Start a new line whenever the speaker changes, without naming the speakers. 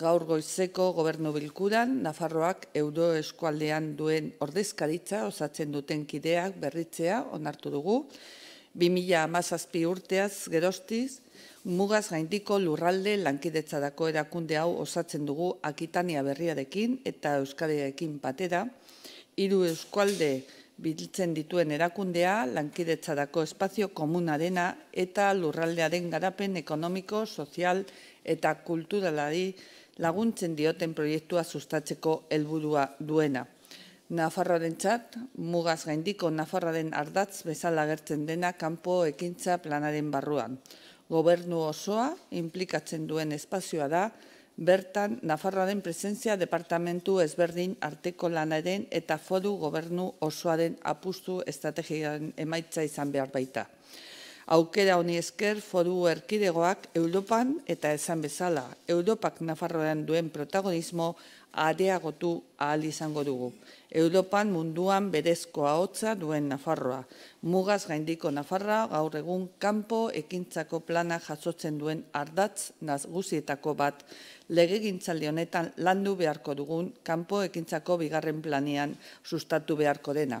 gaur goizeko gobernu bilkuran, Nafarroak euroeskualdean duen ordezkaritza osatzen duten kideak berritzea onartu dugu. 2000 urteaz gerostiz, mugaz gaindiko lurralde lankidetzadako erakunde hau osatzen dugu Akitania berriarekin eta Euskadiarekin patera. Hiru eskualde biltzen dituen erakundea lankidetzadako espazio komunarena eta lurraldearen garapen ekonomiko, sozial eta kulturalari laguntzen dioten proiektua sustatzeko helburua duena. Nafarroaren txat, mugaz gaindiko Nafarroaren ardatz bezala agertzen dena kanpo ekintza planaren barruan. Gobernu osoa implikatzen duen espazioa da, bertan Nafarroaren presentzia departamentu ezberdin arteko lanaren eta foru gobernu osoaren apustu estrategian emaitza izan behar baita aukera honi esker foru erkidegoak Europan eta esan bezala, Europak nafarroan duen protagonismo areagotu ahal izango dugu. Europan munduan berezkoa hotza duen nafarroa. Mugaz gaindiko nafarra gaur egun kanpo ekintzako plana jasotzen duen ardatz nazguzietako bat lege gintzaldi honetan landu beharko dugun kanpo ekintzako bigarren planean sustatu beharko dena.